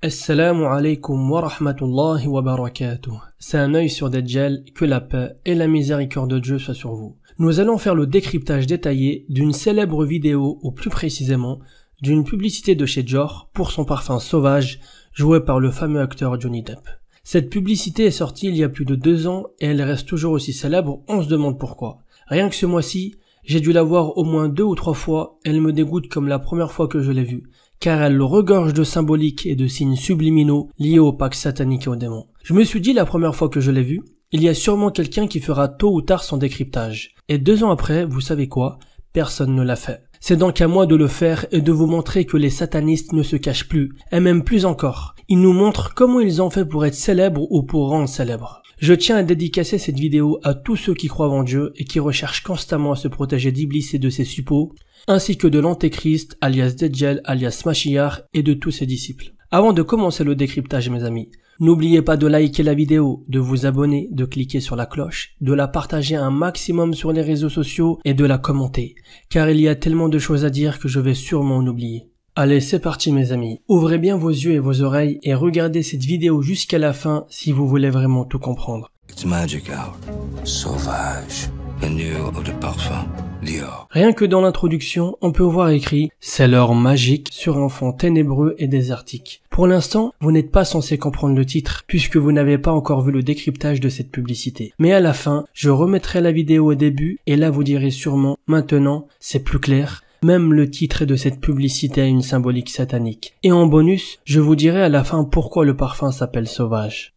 Assalamu wa wa C'est un œil sur Dajjal, que la paix et la miséricorde de Dieu soient sur vous. Nous allons faire le décryptage détaillé d'une célèbre vidéo, ou plus précisément, d'une publicité de chez Dior pour son parfum sauvage, joué par le fameux acteur Johnny Depp. Cette publicité est sortie il y a plus de deux ans et elle reste toujours aussi célèbre, on se demande pourquoi. Rien que ce mois-ci, j'ai dû la voir au moins deux ou trois fois, elle me dégoûte comme la première fois que je l'ai vue, car elle regorge de symboliques et de signes subliminaux liés au pacte satanique et aux démons. Je me suis dit la première fois que je l'ai vue, il y a sûrement quelqu'un qui fera tôt ou tard son décryptage. Et deux ans après, vous savez quoi, personne ne l'a fait. C'est donc à moi de le faire et de vous montrer que les satanistes ne se cachent plus, et même plus encore. Ils nous montrent comment ils ont fait pour être célèbres ou pour rendre célèbres. Je tiens à dédicacer cette vidéo à tous ceux qui croient en Dieu et qui recherchent constamment à se protéger d'Iblis et de ses suppôts, ainsi que de l'Antéchrist, alias Dejjel, alias Mashiar et de tous ses disciples. Avant de commencer le décryptage mes amis, n'oubliez pas de liker la vidéo, de vous abonner, de cliquer sur la cloche, de la partager un maximum sur les réseaux sociaux et de la commenter, car il y a tellement de choses à dire que je vais sûrement en oublier. Allez, c'est parti mes amis. Ouvrez bien vos yeux et vos oreilles et regardez cette vidéo jusqu'à la fin si vous voulez vraiment tout comprendre. Sauvage. Rien que dans l'introduction, on peut voir écrit C'est l'heure magique sur un fond ténébreux et désertique. Pour l'instant, vous n'êtes pas censé comprendre le titre, puisque vous n'avez pas encore vu le décryptage de cette publicité. Mais à la fin, je remettrai la vidéo au début, et là vous direz sûrement, maintenant, c'est plus clair, même le titre de cette publicité a une symbolique satanique. Et en bonus, je vous dirai à la fin pourquoi le parfum s'appelle sauvage.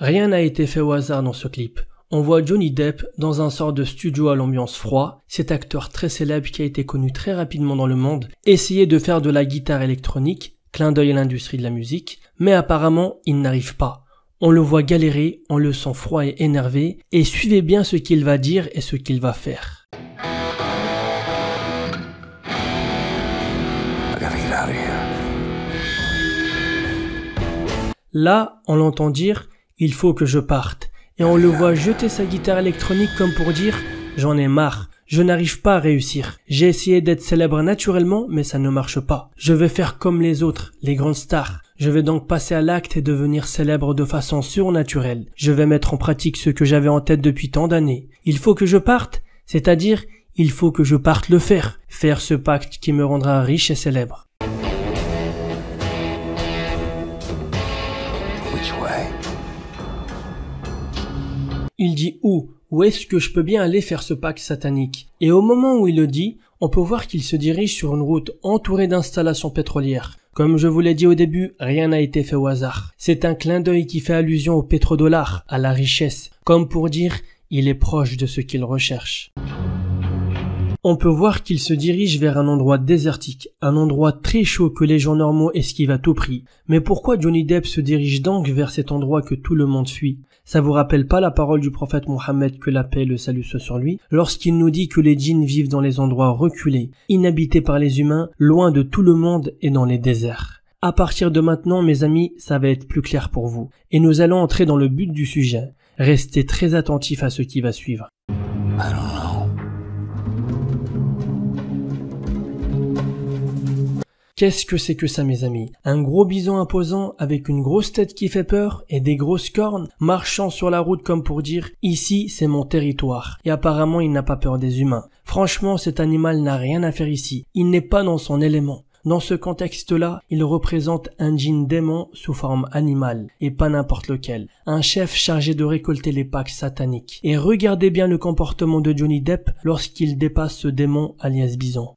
Rien n'a été fait au hasard dans ce clip. On voit Johnny Depp dans un sort de studio à l'ambiance froid, cet acteur très célèbre qui a été connu très rapidement dans le monde, essayer de faire de la guitare électronique clin d'œil à l'industrie de la musique, mais apparemment il n'arrive pas. On le voit galérer, on le sent froid et énervé, et suivez bien ce qu'il va dire et ce qu'il va faire. Là, on l'entend dire Il faut que je parte, et on le voit jeter sa guitare électronique comme pour dire J'en ai marre, je n'arrive pas à réussir. J'ai essayé d'être célèbre naturellement, mais ça ne marche pas. Je vais faire comme les autres, les grandes stars. Je vais donc passer à l'acte et devenir célèbre de façon surnaturelle. Je vais mettre en pratique ce que j'avais en tête depuis tant d'années. Il faut que je parte, c'est-à-dire il faut que je parte le faire, faire ce pacte qui me rendra riche et célèbre. Il dit où où est-ce que je peux bien aller faire ce pacte satanique Et au moment où il le dit, on peut voir qu'il se dirige sur une route entourée d'installations pétrolières. Comme je vous l'ai dit au début, rien n'a été fait au hasard. C'est un clin d'œil qui fait allusion au pétrodollar, à la richesse, comme pour dire il est proche de ce qu'il recherche on peut voir qu'il se dirige vers un endroit désertique, un endroit très chaud que les gens normaux esquivent à tout prix. Mais pourquoi Johnny Depp se dirige donc vers cet endroit que tout le monde fuit Ça vous rappelle pas la parole du prophète Mohammed que la paix et le salut soit sur lui, lorsqu'il nous dit que les djinns vivent dans les endroits reculés, inhabités par les humains, loin de tout le monde et dans les déserts. À partir de maintenant, mes amis, ça va être plus clair pour vous. Et nous allons entrer dans le but du sujet. Restez très attentifs à ce qui va suivre. Qu'est-ce que c'est que ça mes amis Un gros bison imposant avec une grosse tête qui fait peur et des grosses cornes marchant sur la route comme pour dire ici c'est mon territoire et apparemment il n'a pas peur des humains. Franchement cet animal n'a rien à faire ici, il n'est pas dans son élément. Dans ce contexte-là, il représente un djinn démon sous forme animale, et pas n'importe lequel, un chef chargé de récolter les packs sataniques. Et regardez bien le comportement de Johnny Depp lorsqu'il dépasse ce démon alias Bison.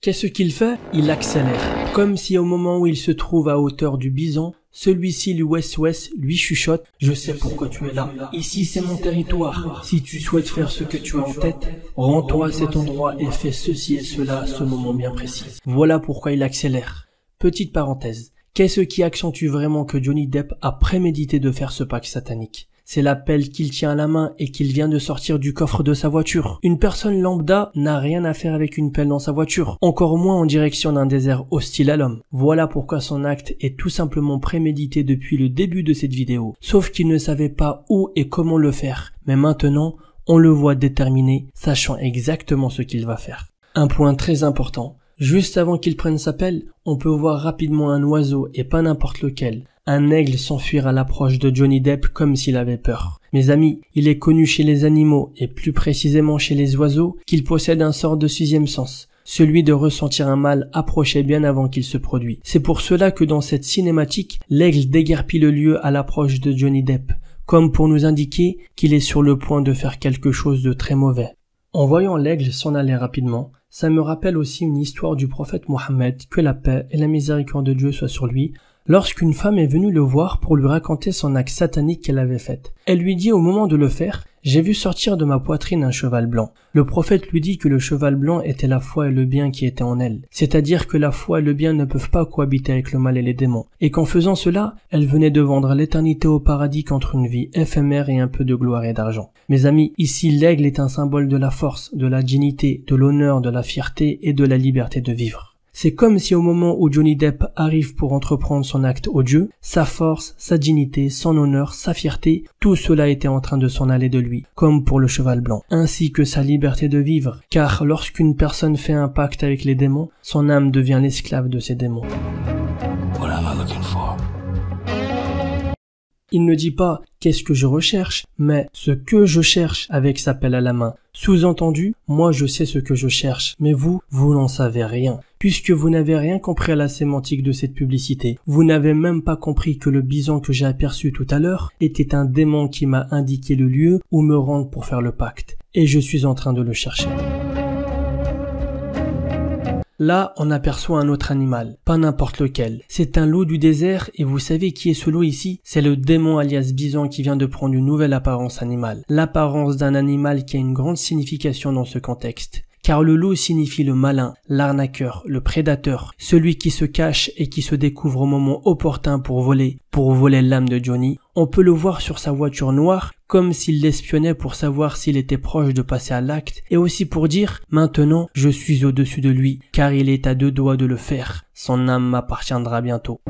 Qu'est-ce qu'il fait Il accélère, comme si au moment où il se trouve à hauteur du bison, celui-ci lui ouest-ouest lui chuchote « Je sais pourquoi tu es là. Ici, c'est mon territoire. Si tu souhaites faire ce que tu as en tête, rends-toi à cet endroit et fais ceci et cela à ce moment bien précis. » Voilà pourquoi il accélère. Petite parenthèse. Qu'est-ce qui accentue vraiment que Johnny Depp a prémédité de faire ce pacte satanique c'est la pelle qu'il tient à la main et qu'il vient de sortir du coffre de sa voiture. Une personne lambda n'a rien à faire avec une pelle dans sa voiture, encore moins en direction d'un désert hostile à l'homme. Voilà pourquoi son acte est tout simplement prémédité depuis le début de cette vidéo, sauf qu'il ne savait pas où et comment le faire, mais maintenant, on le voit déterminé, sachant exactement ce qu'il va faire. Un point très important, Juste avant qu'il prenne sa pelle, on peut voir rapidement un oiseau et pas n'importe lequel. Un aigle s'enfuir à l'approche de Johnny Depp comme s'il avait peur. Mes amis, il est connu chez les animaux et plus précisément chez les oiseaux qu'il possède un sort de sixième sens celui de ressentir un mal approché bien avant qu'il se produit. C'est pour cela que dans cette cinématique, l'aigle déguerpit le lieu à l'approche de Johnny Depp, comme pour nous indiquer qu'il est sur le point de faire quelque chose de très mauvais. En voyant l'aigle s'en aller rapidement, ça me rappelle aussi une histoire du prophète Mohammed, que la paix et la miséricorde de Dieu soient sur lui, lorsqu'une femme est venue le voir pour lui raconter son acte satanique qu'elle avait fait. Elle lui dit au moment de le faire j'ai vu sortir de ma poitrine un cheval blanc. Le prophète lui dit que le cheval blanc était la foi et le bien qui étaient en elle. C'est-à-dire que la foi et le bien ne peuvent pas cohabiter avec le mal et les démons. Et qu'en faisant cela, elle venait de vendre l'éternité au paradis contre une vie éphémère et un peu de gloire et d'argent. Mes amis, ici l'aigle est un symbole de la force, de la dignité, de l'honneur, de la fierté et de la liberté de vivre. C'est comme si au moment où Johnny Depp arrive pour entreprendre son acte odieux, sa force, sa dignité, son honneur, sa fierté, tout cela était en train de s'en aller de lui, comme pour le cheval blanc, ainsi que sa liberté de vivre, car lorsqu'une personne fait un pacte avec les démons, son âme devient l'esclave de ses démons. Il ne dit pas qu'est-ce que je recherche, mais ce que je cherche avec sa pelle à la main. Sous-entendu, moi je sais ce que je cherche, mais vous, vous n'en savez rien puisque vous n'avez rien compris à la sémantique de cette publicité. Vous n'avez même pas compris que le bison que j'ai aperçu tout à l'heure était un démon qui m'a indiqué le lieu où me rendre pour faire le pacte, et je suis en train de le chercher. Là, on aperçoit un autre animal, pas n'importe lequel. C'est un loup du désert et vous savez qui est ce loup ici C'est le démon alias Bison qui vient de prendre une nouvelle apparence animale. L'apparence d'un animal qui a une grande signification dans ce contexte car le loup signifie le malin, l'arnaqueur, le prédateur, celui qui se cache et qui se découvre au moment opportun pour voler, pour voler l'âme de Johnny. On peut le voir sur sa voiture noire, comme s'il l'espionnait pour savoir s'il était proche de passer à l'acte, et aussi pour dire maintenant je suis au-dessus de lui, car il est à deux doigts de le faire, son âme m'appartiendra bientôt.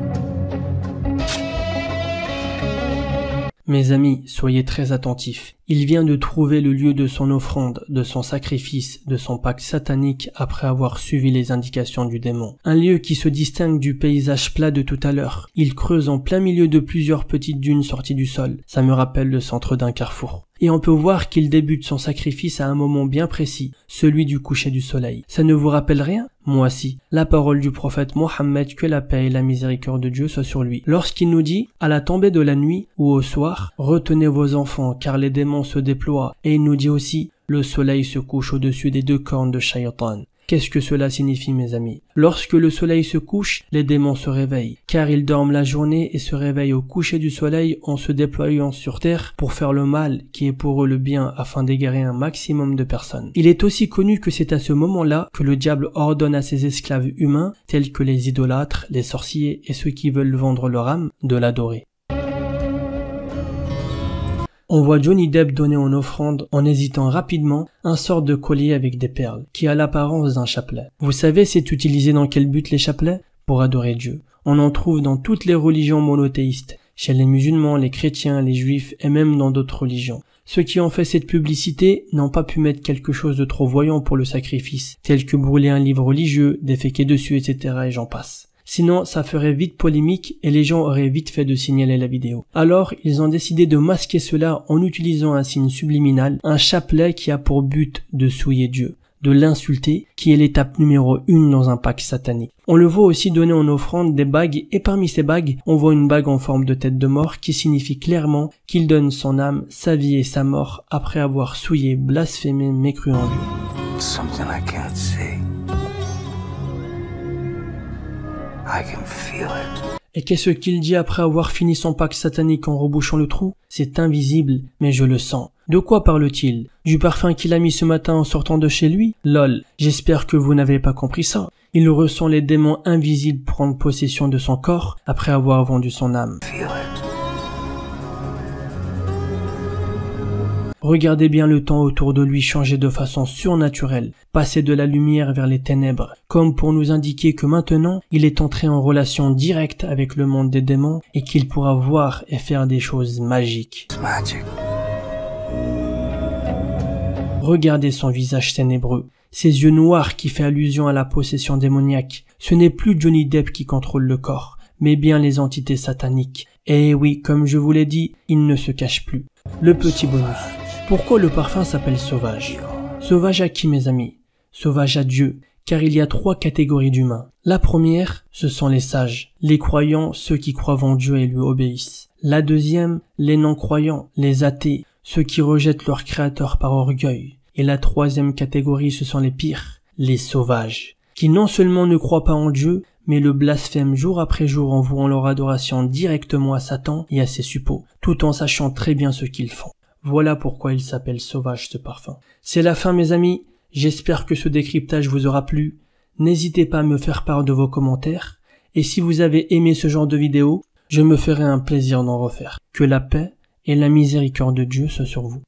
Mes amis, soyez très attentifs. Il vient de trouver le lieu de son offrande, de son sacrifice, de son pacte satanique après avoir suivi les indications du démon. Un lieu qui se distingue du paysage plat de tout à l'heure. Il creuse en plein milieu de plusieurs petites dunes sorties du sol. Ça me rappelle le centre d'un carrefour et on peut voir qu'il débute son sacrifice à un moment bien précis, celui du coucher du soleil. Ça ne vous rappelle rien Moi si. La parole du prophète Mohammed, que la paix et la miséricorde de Dieu soient sur lui. Lorsqu'il nous dit, à la tombée de la nuit ou au soir, retenez vos enfants car les démons se déploient, et il nous dit aussi, le soleil se couche au-dessus des deux cornes de Shaitan. Qu'est-ce que cela signifie, mes amis Lorsque le soleil se couche, les démons se réveillent, car ils dorment la journée et se réveillent au coucher du soleil en se déployant sur terre pour faire le mal qui est pour eux le bien afin d'égarer un maximum de personnes. Il est aussi connu que c'est à ce moment-là que le diable ordonne à ses esclaves humains, tels que les idolâtres, les sorciers et ceux qui veulent vendre leur âme, de l'adorer. On voit Johnny Depp donner en offrande, en hésitant rapidement, un sort de collier avec des perles, qui a l'apparence d'un chapelet. Vous savez c'est utilisé dans quel but les chapelets Pour adorer Dieu. On en trouve dans toutes les religions monothéistes, chez les musulmans, les chrétiens, les juifs et même dans d'autres religions. Ceux qui ont fait cette publicité n'ont pas pu mettre quelque chose de trop voyant pour le sacrifice, tel que brûler un livre religieux, déféquer dessus, etc. et j'en passe sinon ça ferait vite polémique et les gens auraient vite fait de signaler la vidéo. Alors ils ont décidé de masquer cela en utilisant un signe subliminal, un chapelet qui a pour but de souiller Dieu de l'insulter, qui est l'étape numéro une dans un pacte satanique. On le voit aussi donner en offrande des bagues, et parmi ces bagues, on voit une bague en forme de tête de mort qui signifie clairement qu'il donne son âme, sa vie et sa mort après avoir souillé, blasphémé, mécru en Dieu. Et qu'est-ce qu'il dit après avoir fini son pack satanique en rebouchant le trou C'est invisible, mais je le sens. De quoi parle-t-il Du parfum qu'il a mis ce matin en sortant de chez lui Lol, j'espère que vous n'avez pas compris ça. Il ressent les démons invisibles prendre possession de son corps après avoir vendu son âme. Regardez bien le temps autour de lui changer de façon surnaturelle, passer de la lumière vers les ténèbres, comme pour nous indiquer que maintenant il est entré en relation directe avec le monde des démons et qu'il pourra voir et faire des choses magiques. Regardez son visage ténébreux, ses yeux noirs qui fait allusion à la possession démoniaque. Ce n'est plus Johnny Depp qui contrôle le corps, mais bien les entités sataniques. Et eh oui, comme je vous l'ai dit, il ne se cache plus. Le petit bonus. Pourquoi le parfum s'appelle sauvage Sauvage à qui mes amis Sauvage à Dieu, car il y a trois catégories d'humains. La première, ce sont les sages, les croyants, ceux qui croient en Dieu et lui obéissent. La deuxième, les non-croyants, les athées, ceux qui rejettent leur créateur par orgueil. Et la troisième catégorie, ce sont les pires, les sauvages, qui non seulement ne croient pas en Dieu, mais le blasphème jour après jour en vouant leur adoration directement à Satan et à ses suppôts, tout en sachant très bien ce qu'ils font. Voilà pourquoi il s'appelle sauvage ce parfum. C'est la fin mes amis, j'espère que ce décryptage vous aura plu. N'hésitez pas à me faire part de vos commentaires, et si vous avez aimé ce genre de vidéo, je me ferai un plaisir d'en refaire. Que la paix et la miséricorde de Dieu soient sur vous.